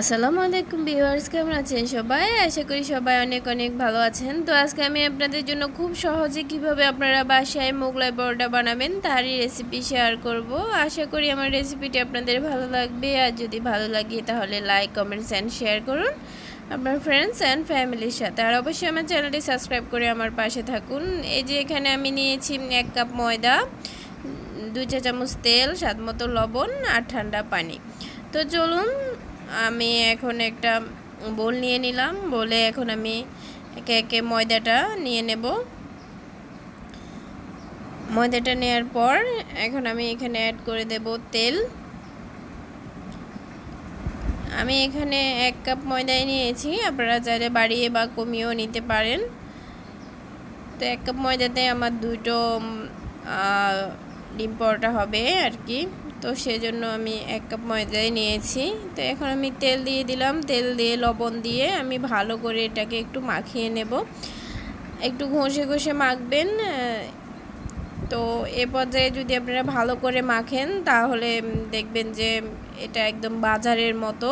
আসসালামু আলাইকুম ভিউয়ার্স কেমন আছেন সবাই আশা করি সবাই অনেক অনেক ভালো আছেন তো আজকে আমি আপনাদের জন্য খুব সহজে কিভাবে আপনারা বাসায় মোগলাই পরোটা বানাবেন তারই রেসিপি শেয়ার করব আশা করি আমার রেসিপিটি আপনাদের ভালো লাগবে আর যদি ভালো লাগে তাহলে লাইক কমেন্টস অ্যান্ড শেয়ার করুন আপনার ফ্রেন্ডস অ্যান্ড ফ্যামিলির সাথে আর অবশ্যই আমার চ্যানেলটি সাবস্ক্রাইব করে আমার পাশে থাকুন এই যে এখানে আমি নিয়েছি এক কাপ ময়দা দুই চা চামচ তেল স্বাদ মতো লবণ আর ঠান্ডা পানি তো চলুন আমি এখন একটা বোল নিয়ে নিলাম বলে এখন আমি একে একে ময়দাটা নিয়ে নেব ময়দাটা নেওয়ার পর এখন আমি এখানে অ্যাড করে দেব তেল আমি এখানে এক কাপ ময়দায় নিয়েছি আপনারা চাইলে বাড়িয়ে বা কমিয়েও নিতে পারেন তো এক কাপ ময়দাতে আমার দুটো ডিম পরোটা হবে আর কি তো সেজন্য আমি এক কাপ ময়দাই নিয়েছি তো এখন আমি তেল দিয়ে দিলাম তেল দিয়ে লবণ দিয়ে আমি ভালো করে এটাকে একটু মাখিয়ে নেব একটু ঘষে ঘষে মাখবেন তো এ পর্যায়ে যদি আপনারা ভালো করে মাখেন তাহলে দেখবেন যে এটা একদম বাজারের মতো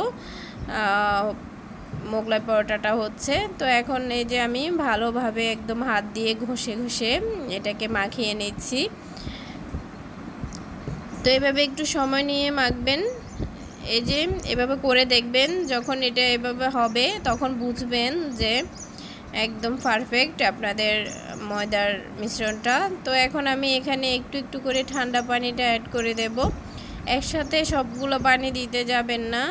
মোগলাই পরোটাটা হচ্ছে তো এখন এই যে আমি ভালোভাবে একদম হাত দিয়ে ঘষে ঘষে এটাকে মাখিয়ে নিচ্ছি তো এভাবে একটু সময় নিয়ে মাখবেন এই যে এভাবে করে দেখবেন যখন এটা এভাবে হবে তখন বুঝবেন যে একদম পারফেক্ট আপনাদের ময়দার মিশ্রণটা তো এখন আমি এখানে একটু একটু করে ঠান্ডা পানিটা অ্যাড করে দেব একসাথে সবগুলো পানি দিতে যাবেন না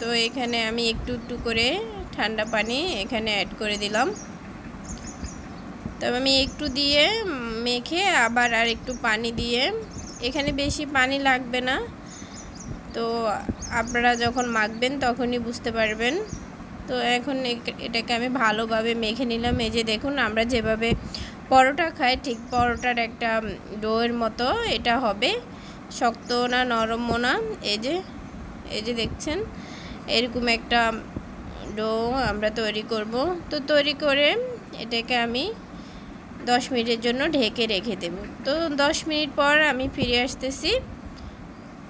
তো এখানে আমি একটু একটু করে ঠান্ডা পানি এখানে অ্যাড করে দিলাম তবে আমি একটু দিয়ে মেখে আবার আর একটু পানি দিয়ে এখানে বেশি পানি লাগবে না তো আপনারা যখন মাখবেন তখনই বুঝতে পারবেন তো এখন এটাকে আমি ভালোভাবে মেখে নিলাম এই যে দেখুন আমরা যেভাবে পরোটা খাই ঠিক পরোটার একটা ডোয়ের মতো এটা হবে শক্ত না নরমও না এই যে এই যে দেখছেন এরকম একটা ডো আমরা তৈরি করব তো তৈরি করে এটাকে আমি দশ মিনিটের জন্য ঢেকে রেখে দেব তো দশ মিনিট পর আমি ফিরে আসতেছি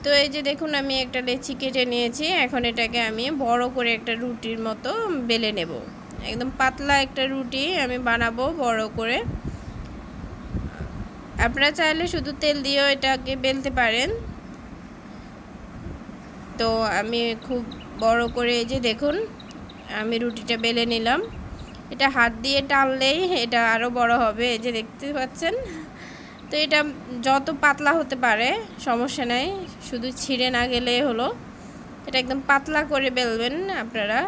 তো এই যে দেখুন আমি একটা লেচি কেটে নিয়েছি এখন এটাকে আমি বড় করে একটা রুটির মতো বেলে নেব একদম পাতলা একটা রুটি আমি বানাবো বড় করে আপনারা চাইলে শুধু তেল দিয়েও এটাকে বেলতে পারেন তো আমি খুব বড় করে এই যে দেখুন আমি রুটিটা বেলে নিলাম এটা হাত দিয়ে টানলেই এটা আরও বড় হবে এই যে দেখতে পাচ্ছেন তো এটা যত পাতলা হতে পারে সমস্যা নাই শুধু ছিঁড়ে না গেলে হলো এটা একদম পাতলা করে বেলবেন আপনারা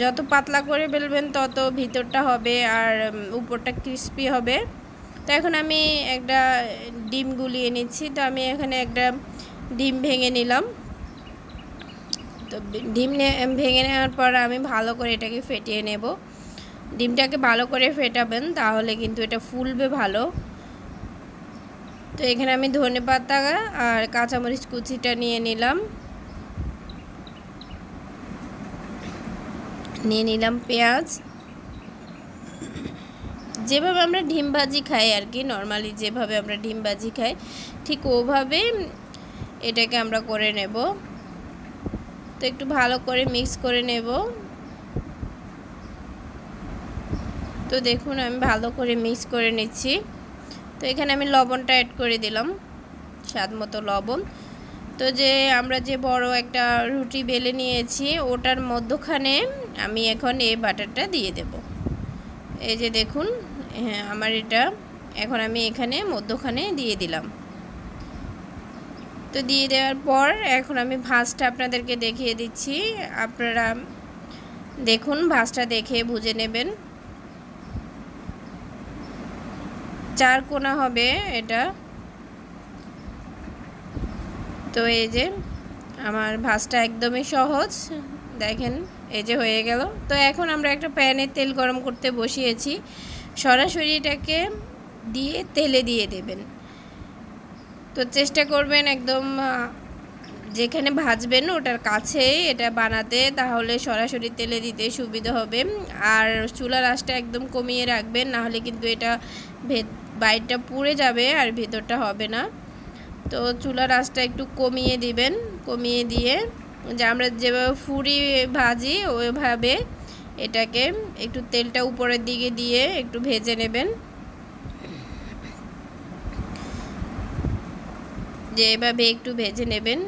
যত পাতলা করে বেলবেন তত ভিতরটা হবে আর উপরটা ক্রিস্পি হবে তো এখন আমি একটা ডিম গুলিয়ে নিচ্ছি তো আমি এখানে একটা ডিম ভেঙে নিলাম তো ডিম ভেঙে নেওয়ার পর আমি ভালো করে এটাকে ফেটিয়ে নেব ডিমটাকে ভালো করে ফেটাবেন তাহলে কিন্তু এটা ফুলবে ভালো তো এখানে আমি ধনে পাতা আর কাঁচামরিচ কুচিটা নিয়ে নিলাম নিয়ে নিলাম পেঁয়াজ যেভাবে আমরা ডিম ভাজি খাই আর কি নর্মালি যেভাবে আমরা ডিম ভাজি খাই ঠিক ওভাবে এটাকে আমরা করে নেব তো একটু ভালো করে মিক্স করে নেব তো দেখুন আমি ভালো করে মিক্স করে নিচ্ছি তো এখানে আমি লবণটা অ্যাড করে দিলাম স্বাদ মতো লবণ তো যে আমরা যে বড় একটা রুটি বেলে নিয়েছি ওটার মধ্যখানে আমি এখন এই বাটারটা দিয়ে দেব এই যে দেখুন হ্যাঁ আমার এটা এখন আমি এখানে মধ্যখানে দিয়ে দিলাম তো দিয়ে দেওয়ার পর এখন আমি ভাঁজটা আপনাদেরকে দেখিয়ে দিচ্ছি আপনারা দেখুন ভাঁজটা দেখে বুঝে নেবেন চার কোনা হবে এটা তো এই যে আমার ভাজটা একদমই সহজ দেখেন এই যে হয়ে গেল তো এখন আমরা একটা প্যানে তেল গরম করতে বসিয়েছি সরাসরি এটাকে দিয়ে তেলে দিয়ে দেবেন তো চেষ্টা করবেন একদম যেখানে ভাজবেন ওটার কাছে এটা বানাতে তাহলে সরাসরি তেলে দিতে সুবিধা হবে আর চুলা রাসটা একদম কমিয়ে রাখবেন নাহলে কিন্তু এটা ভেত বাইরটা পুড়ে যাবে আর ভেতরটা হবে না তো চুলা রাসটা একটু কমিয়ে দিবেন কমিয়ে দিয়ে যে আমরা যেভাবে ফুরি ভাজি ওইভাবে এটাকে একটু তেলটা উপরের দিকে দিয়ে একটু ভেজে নেবেন যে এভাবে একটু ভেজে নেবেন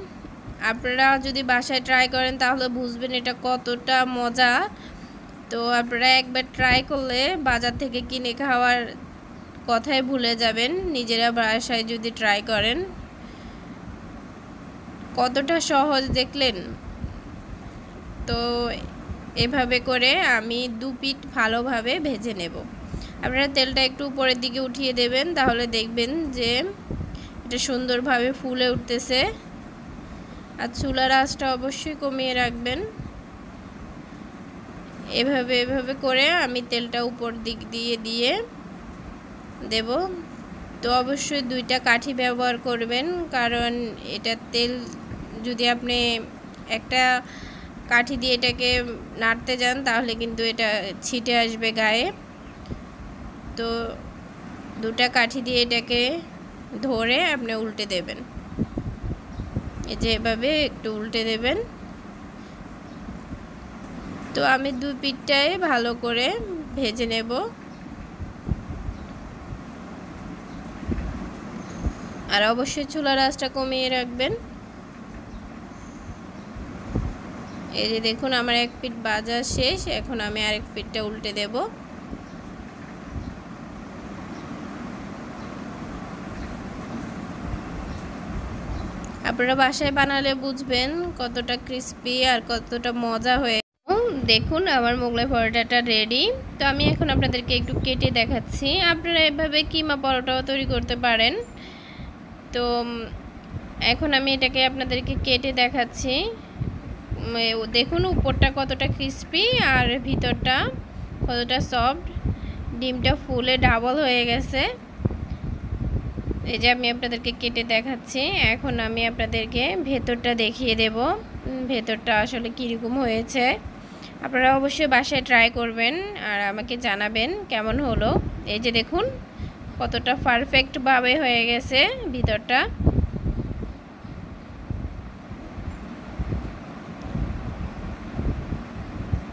আপনারা যদি বাসায় ট্রাই করেন তাহলে বুঝবেন এটা কতটা মজা তো আপনারা একবার ট্রাই করলে বাজার থেকে কিনে খাওয়ার কথাই ভুলে যাবেন নিজেরা বাসায় যদি ট্রাই করেন কতটা সহজ দেখলেন তো এভাবে করে আমি দু পিঠ ভালোভাবে ভেজে নেব আপনারা তেলটা একটু উপরের দিকে উঠিয়ে দেবেন তাহলে দেখবেন যে এটা সুন্দরভাবে ফুলে উঠতেছে আর চুলার আঁচটা অবশ্যই কমিয়ে রাখবেন এভাবে এভাবে করে আমি তেলটা উপর দিক দিয়ে দিয়ে দেব তো অবশ্যই দুইটা কাঠি ব্যবহার করবেন কারণ এটা তেল যদি আপনি একটা কাঠি দিয়ে এটাকে নাড়তে যান তাহলে কিন্তু এটা ছিটে আসবে গায়ে তো দুটা কাঠি দিয়ে এটাকে ধরে আপনি উল্টে দেবেন এই যে এভাবে একটু উল্টে দেবেন তো আমি দু পিঠটাই ভালো করে ভেজে নেব আর অবশ্যই চুলার আঁচটা কমিয়ে রাখবেন এই যে দেখুন আমার এক পিঠ বাজা শেষ এখন আমি আরেক পিঠটা উল্টে দেবো আপনারা বাসায় বানালে বুঝবেন কতটা ক্রিস্পি আর কতটা মজা হয়ে দেখুন আমার মোগলাই পরোটাটা রেডি তো আমি এখন আপনাদেরকে একটু কেটে দেখাচ্ছি আপনারা এভাবে কিমা পরোটাও তৈরি করতে পারেন তো এখন আমি এটাকে আপনাদেরকে কেটে দেখাচ্ছি দেখুন উপরটা কতটা ক্রিস্পি আর ভিতরটা কতটা সফট ডিমটা ফুলে ডাবল হয়ে গেছে এই যে আমি আপনাদেরকে কেটে দেখাচ্ছি এখন আমি আপনাদেরকে ভেতরটা দেখিয়ে দেব ভেতরটা আসলে কীরকম হয়েছে আপনারা অবশ্যই বাসায় ট্রাই করবেন আর আমাকে জানাবেন কেমন হলো এই যে দেখুন কতটা পারফেক্টভাবে হয়ে গেছে ভিতরটা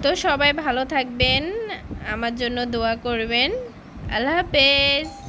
তো সবাই ভালো থাকবেন আমার জন্য দোয়া করবেন আল্লাহ হাফেজ